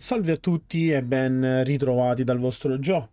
Salve a tutti e ben ritrovati dal vostro Gio.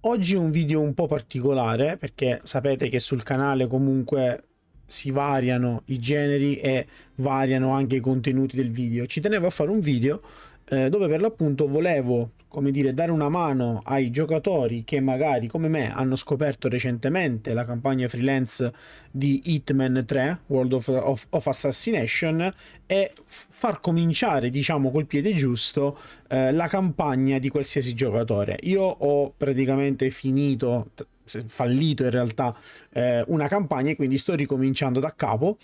Oggi un video un po' particolare perché sapete che sul canale comunque si variano i generi e variano anche i contenuti del video. Ci tenevo a fare un video eh, dove per l'appunto volevo come dire, dare una mano ai giocatori che magari come me hanno scoperto recentemente la campagna freelance di Hitman 3, World of, of, of Assassination, e far cominciare, diciamo, col piede giusto eh, la campagna di qualsiasi giocatore. Io ho praticamente finito, fallito in realtà, eh, una campagna e quindi sto ricominciando da capo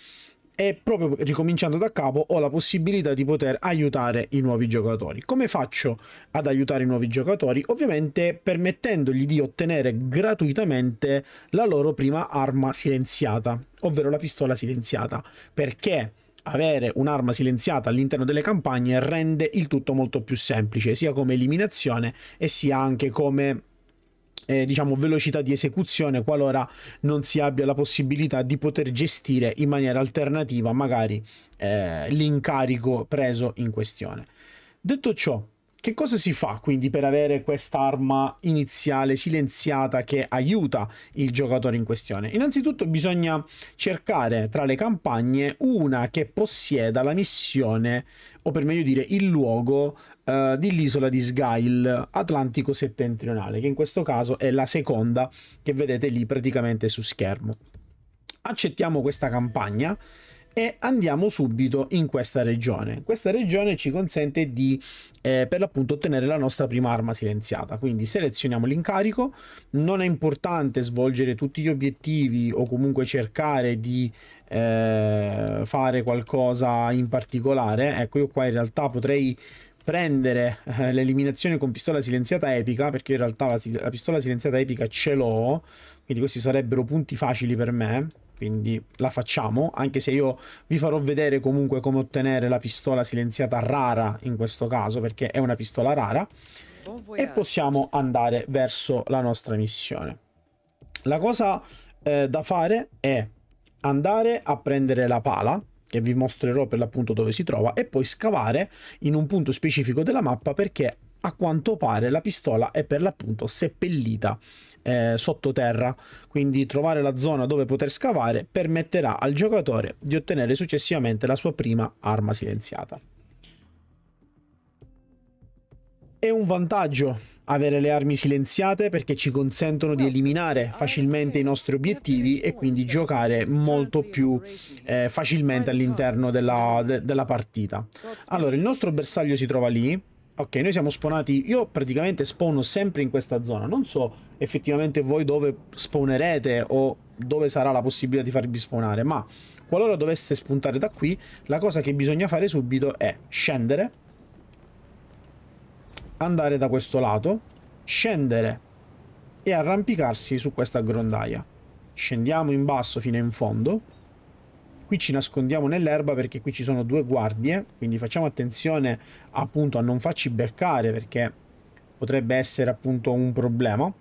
e proprio ricominciando da capo ho la possibilità di poter aiutare i nuovi giocatori. Come faccio ad aiutare i nuovi giocatori? Ovviamente permettendogli di ottenere gratuitamente la loro prima arma silenziata, ovvero la pistola silenziata, perché avere un'arma silenziata all'interno delle campagne rende il tutto molto più semplice, sia come eliminazione e sia anche come eh, diciamo, velocità di esecuzione qualora non si abbia la possibilità di poter gestire in maniera alternativa magari eh, l'incarico preso in questione. Detto ciò, che cosa si fa quindi per avere quest'arma iniziale silenziata che aiuta il giocatore in questione? Innanzitutto bisogna cercare tra le campagne una che possieda la missione, o per meglio dire il luogo eh, dell'isola di Sgail, Atlantico settentrionale, che in questo caso è la seconda che vedete lì praticamente su schermo. Accettiamo questa campagna e andiamo subito in questa regione. Questa regione ci consente di eh, per l'appunto ottenere la nostra prima arma silenziata, quindi selezioniamo l'incarico, non è importante svolgere tutti gli obiettivi o comunque cercare di eh, fare qualcosa in particolare, ecco io qua in realtà potrei prendere eh, l'eliminazione con pistola silenziata epica, perché in realtà la, la, pistola silenziata epica ce l'ho, quindi questi sarebbero punti facili per me, quindi la facciamo, anche se io vi farò vedere comunque come ottenere la pistola silenziata rara in questo caso, perché è una pistola rara, oh, e possiamo andare verso la nostra missione. La cosa eh, da fare è andare a prendere la pala, che vi mostrerò per l'appunto dove si trova, e poi scavare in un punto specifico della mappa perché a quanto pare la pistola è per l'appunto seppellita eh, sottoterra. Quindi trovare la zona dove poter scavare permetterà al giocatore di ottenere successivamente la sua prima arma silenziata. È un vantaggio avere le armi silenziate perché ci consentono di eliminare facilmente i nostri obiettivi e quindi giocare molto più eh, facilmente all'interno della, de, della partita. Allora, il nostro bersaglio si trova lì. Ok, noi siamo spawnati, io praticamente spawno sempre in questa zona, non so effettivamente voi dove spawnerete o dove sarà la possibilità di farvi spawnare, ma qualora doveste spuntare da qui, la cosa che bisogna fare subito è scendere, andare da questo lato, scendere e arrampicarsi su questa grondaia. Scendiamo in basso fino in fondo. Qui ci nascondiamo nell'erba perché qui ci sono due guardie, quindi facciamo attenzione appunto a non farci beccare perché potrebbe essere appunto un problema.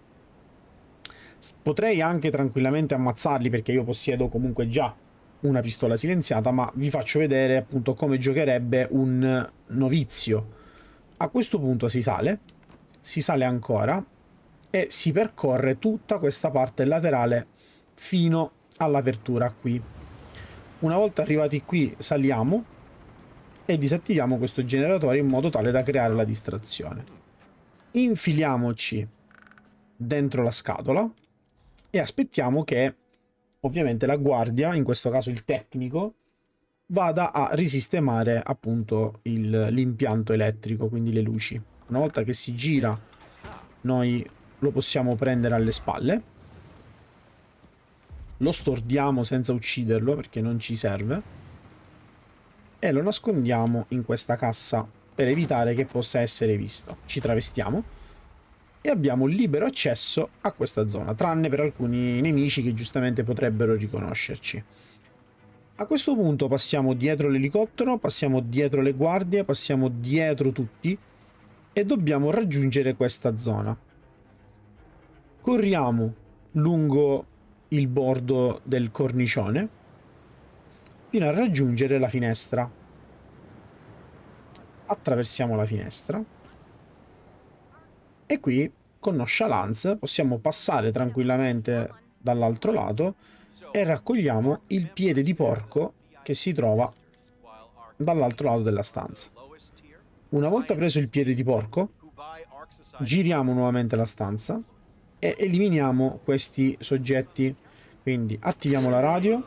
Potrei anche tranquillamente ammazzarli perché io possiedo comunque già una pistola silenziata, ma vi faccio vedere appunto come giocherebbe un novizio a questo punto si sale, si sale ancora e si percorre tutta questa parte laterale fino all'apertura qui. Una volta arrivati qui saliamo e disattiviamo questo generatore in modo tale da creare la distrazione. Infiliamoci dentro la scatola e aspettiamo che ovviamente la guardia, in questo caso il tecnico, vada a risistemare appunto l'impianto elettrico, quindi le luci. Una volta che si gira noi lo possiamo prendere alle spalle, lo stordiamo senza ucciderlo perché non ci serve e lo nascondiamo in questa cassa per evitare che possa essere visto. Ci travestiamo e abbiamo libero accesso a questa zona, tranne per alcuni nemici che giustamente potrebbero riconoscerci. A questo punto passiamo dietro l'elicottero, passiamo dietro le guardie, passiamo dietro tutti e dobbiamo raggiungere questa zona. Corriamo lungo il bordo del cornicione fino a raggiungere la finestra. Attraversiamo la finestra e qui con nonchalance possiamo passare tranquillamente dall'altro lato e raccogliamo il piede di porco che si trova dall'altro lato della stanza. Una volta preso il piede di porco, giriamo nuovamente la stanza e eliminiamo questi soggetti. Quindi attiviamo la radio,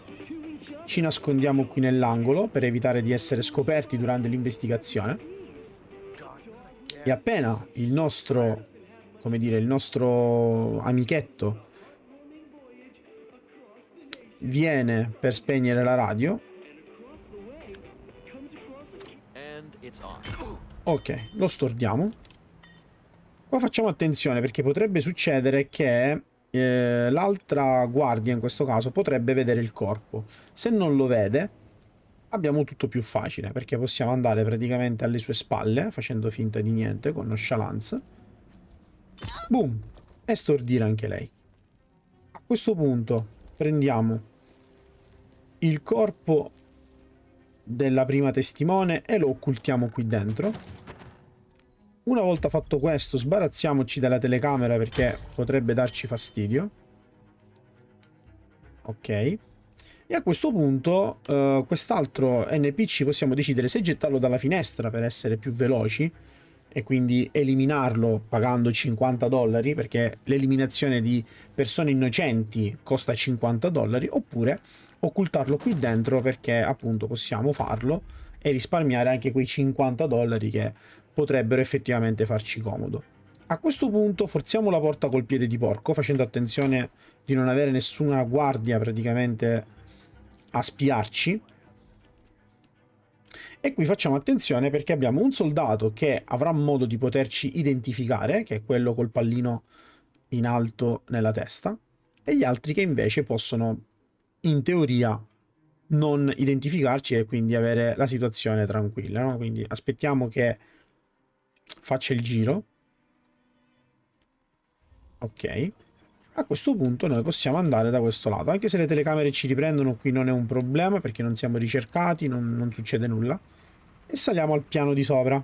ci nascondiamo qui nell'angolo per evitare di essere scoperti durante l'investigazione e appena il nostro, come dire, il nostro amichetto viene per spegnere la radio. Ok, lo stordiamo. Qua facciamo attenzione perché potrebbe succedere che eh, l'altra guardia in questo caso potrebbe vedere il corpo. Se non lo vede abbiamo tutto più facile perché possiamo andare praticamente alle sue spalle facendo finta di niente con nonchalance. Boom! E stordire anche lei. A questo punto prendiamo il corpo della prima testimone e lo occultiamo qui dentro. Una volta fatto questo, sbarazziamoci dalla telecamera perché potrebbe darci fastidio. Ok. E a questo punto uh, quest'altro NPC possiamo decidere se gettarlo dalla finestra per essere più veloci e quindi eliminarlo pagando 50 dollari perché l'eliminazione di persone innocenti costa 50 dollari oppure occultarlo qui dentro perché appunto possiamo farlo e risparmiare anche quei 50 dollari che potrebbero effettivamente farci comodo. A questo punto forziamo la porta col piede di porco facendo attenzione di non avere nessuna guardia praticamente a spiarci e qui facciamo attenzione perché abbiamo un soldato che avrà modo di poterci identificare, che è quello col pallino in alto nella testa, e gli altri che invece possono in teoria non identificarci e quindi avere la situazione tranquilla. No? Quindi aspettiamo che faccia il giro. Ok. A questo punto noi possiamo andare da questo lato. Anche se le telecamere ci riprendono qui non è un problema perché non siamo ricercati, non, non succede nulla. E saliamo al piano di sopra.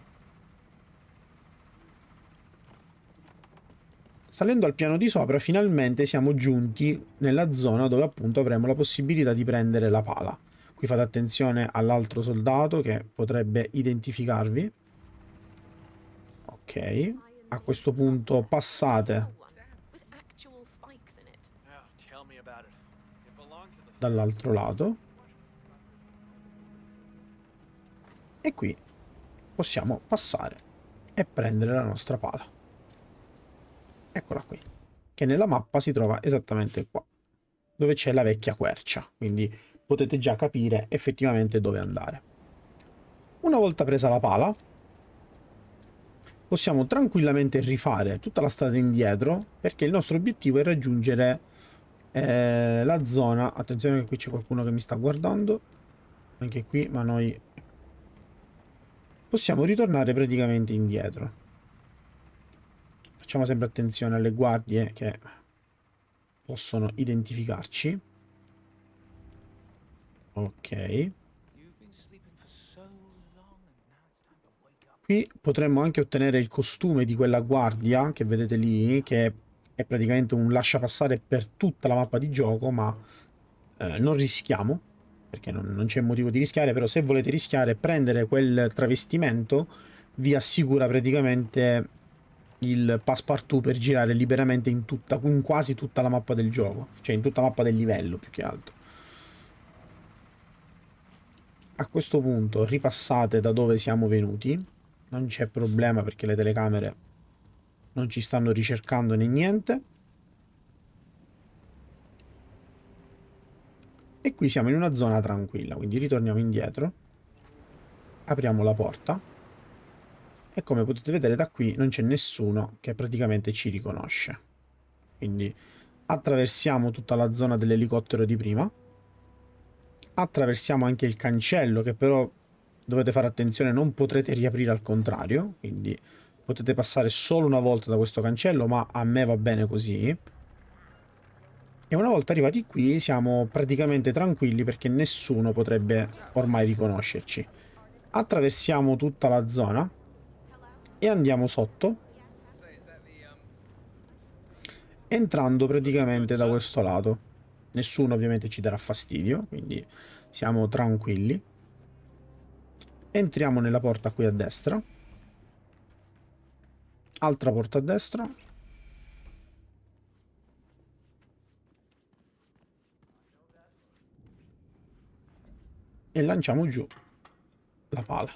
Salendo al piano di sopra finalmente siamo giunti nella zona dove appunto avremo la possibilità di prendere la pala. Qui fate attenzione all'altro soldato che potrebbe identificarvi. Ok, a questo punto passate dall'altro lato. E qui possiamo passare e prendere la nostra pala. Eccola qui, che nella mappa si trova esattamente qua, dove c'è la vecchia quercia, quindi potete già capire effettivamente dove andare. Una volta presa la pala, possiamo tranquillamente rifare tutta la strada indietro, perché il nostro obiettivo è raggiungere eh, la zona... Attenzione che qui c'è qualcuno che mi sta guardando, anche qui, ma noi... Possiamo ritornare praticamente indietro. Facciamo sempre attenzione alle guardie che possono identificarci. Ok. Qui potremmo anche ottenere il costume di quella guardia che vedete lì, che è praticamente un lascia passare per tutta la mappa di gioco, ma eh, non rischiamo, perché non, non c'è motivo di rischiare, però se volete rischiare, prendere quel travestimento vi assicura praticamente il passepartout per girare liberamente in, tutta, in quasi tutta la mappa del gioco, cioè in tutta la mappa del livello più che altro. A questo punto ripassate da dove siamo venuti, non c'è problema perché le telecamere non ci stanno ricercando né niente. E qui siamo in una zona tranquilla, quindi ritorniamo indietro, apriamo la porta e come potete vedere da qui non c'è nessuno che praticamente ci riconosce. Quindi attraversiamo tutta la zona dell'elicottero di prima, attraversiamo anche il cancello che però dovete fare attenzione non potrete riaprire al contrario, quindi potete passare solo una volta da questo cancello ma a me va bene così. E una volta arrivati qui siamo praticamente tranquilli perché nessuno potrebbe ormai riconoscerci. Attraversiamo tutta la zona e andiamo sotto entrando praticamente da questo lato nessuno ovviamente ci darà fastidio quindi siamo tranquilli entriamo nella porta qui a destra altra porta a destra e lanciamo giù la pala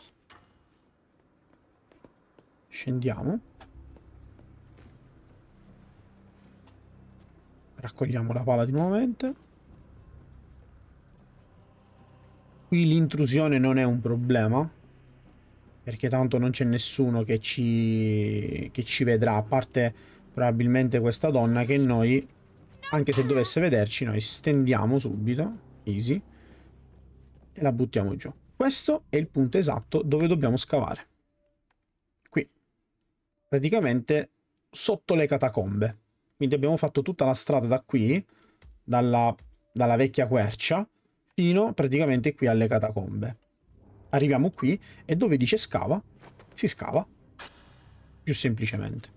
scendiamo raccogliamo la pala di nuovamente qui l'intrusione non è un problema perché tanto non c'è nessuno che ci, che ci vedrà a parte probabilmente questa donna che noi anche se dovesse vederci noi stendiamo subito easy e la buttiamo giù questo è il punto esatto dove dobbiamo scavare praticamente sotto le catacombe. Quindi abbiamo fatto tutta la strada da qui, dalla, dalla vecchia quercia, fino praticamente qui alle catacombe. Arriviamo qui e dove dice scava, si scava più semplicemente.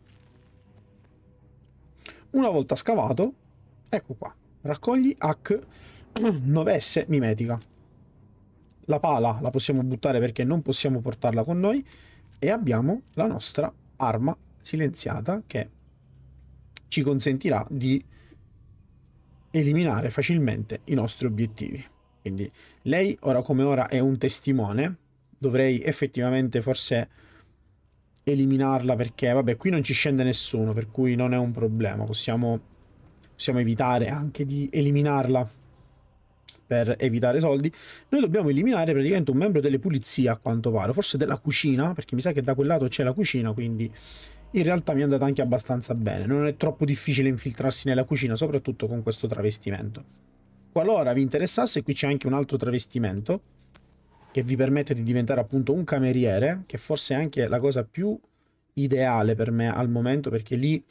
Una volta scavato, ecco qua, raccogli H 9S mimetica. La pala la possiamo buttare perché non possiamo portarla con noi e abbiamo la nostra arma silenziata che ci consentirà di eliminare facilmente i nostri obiettivi. Quindi lei ora come ora è un testimone, dovrei effettivamente forse eliminarla perché vabbè qui non ci scende nessuno per cui non è un problema, possiamo, possiamo evitare anche di eliminarla per evitare soldi, noi dobbiamo eliminare praticamente un membro delle pulizie a quanto pare, forse della cucina, perché mi sa che da quel lato c'è la cucina, quindi in realtà mi è andata anche abbastanza bene, non è troppo difficile infiltrarsi nella cucina, soprattutto con questo travestimento. Qualora vi interessasse, qui c'è anche un altro travestimento che vi permette di diventare appunto un cameriere, che forse è anche la cosa più ideale per me al momento perché lì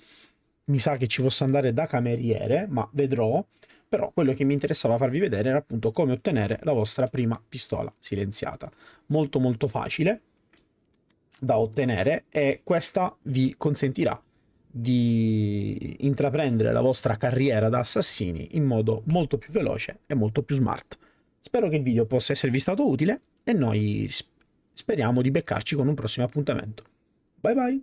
mi sa che ci posso andare da cameriere, ma vedrò però quello che mi interessava farvi vedere era appunto come ottenere la vostra prima pistola silenziata. Molto molto facile da ottenere e questa vi consentirà di intraprendere la vostra carriera da assassini in modo molto più veloce e molto più smart. Spero che il video possa esservi stato utile e noi speriamo di beccarci con un prossimo appuntamento. Bye bye!